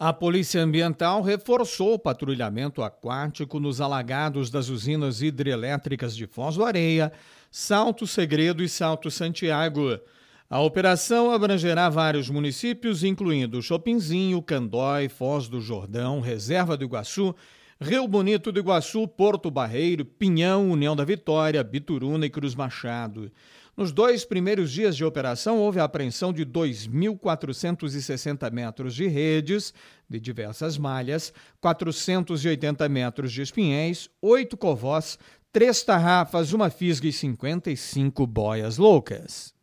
A Polícia Ambiental reforçou o patrulhamento aquático nos alagados das usinas hidrelétricas de Foz do Areia, Salto Segredo e Salto Santiago. A operação abrangerá vários municípios, incluindo Chopinzinho, Candói, Foz do Jordão, Reserva do Iguaçu Rio Bonito do Iguaçu, Porto Barreiro, Pinhão, União da Vitória, Bituruna e Cruz Machado. Nos dois primeiros dias de operação, houve a apreensão de 2.460 metros de redes de diversas malhas, 480 metros de espinhéis, oito covós, três tarrafas, uma fisga e 55 boias loucas.